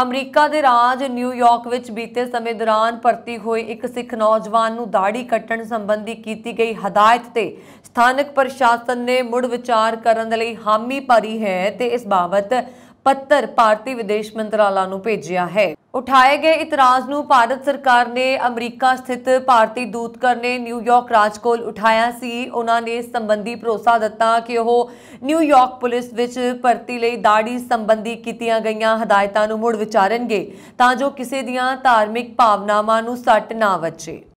America ਦੇ ਰਾਜ New York ਵਿੱਚ ਬੀਤੇ ਸਮੇਂ ਦੌਰਾਨ ਭਰਤੀ ਹੋਏ ਇੱਕ ਸਿੱਖ ਨੌਜਵਾਨ ਨੂੰ ਦਾੜੀ ਕੱਟਣ ਸੰਬੰਧੀ ਕੀਤੀ ਗਈ ਹਦਾਇਤ ਤੇ ਸਥਾਨਕ ਪ੍ਰਸ਼ਾਸਨ ਨੇ ਮੁੜ ਵਿਚਾਰ ਕਰਨ ਦੇ ਲਈ ਹਾਮੀ ਭਰੀ ਹੈ ਤੇ ਇਸ ਬਾਬਤ ਪੱਤਰ ਭਾਰਤੀ ਵਿਦੇਸ਼ ਮੰਤਰਾਲਾ ਨੂੰ ਭੇਜਿਆ ਹੈ ਉਠਾਏ ਗਏ ਇਤਰਾਜ਼ ਨੂੰ ਭਾਰਤ ਸਰਕਾਰ ਨੇ ਅਮਰੀਕਾ ਸਥਿਤ ਭਾਰਤੀ ਦੂਤਕਰ ਨੇ ਨਿਊਯਾਰਕ ਰਾਜ ਕੋਲ ਉਠਾਇਆ ਸੀ ਉਹਨਾਂ ਨੇ ਸੰਬੰਧੀ ਭਰੋਸਾ ਦਿੱਤਾ ਕਿ ਉਹ ਨਿਊਯਾਰਕ ਪੁਲਿਸ ਵਿੱਚ ਭਰਤੀ ਲਈ ਦਾੜੀ ਸੰਬੰਧੀ ਕੀਤੀਆਂ ਗਈਆਂ ਹਦਾਇਤਾਂ ਨੂੰ ਮੁੜ ਵਿਚਾਰਨਗੇ ਤਾਂ ਜੋ ਕਿਸੇ ਦੀਆਂ ਧਾਰਮਿਕ ਭਾਵਨਾਵਾਂ ਨੂੰ ਸੱਟ ਨਾ ਵੱਜੇ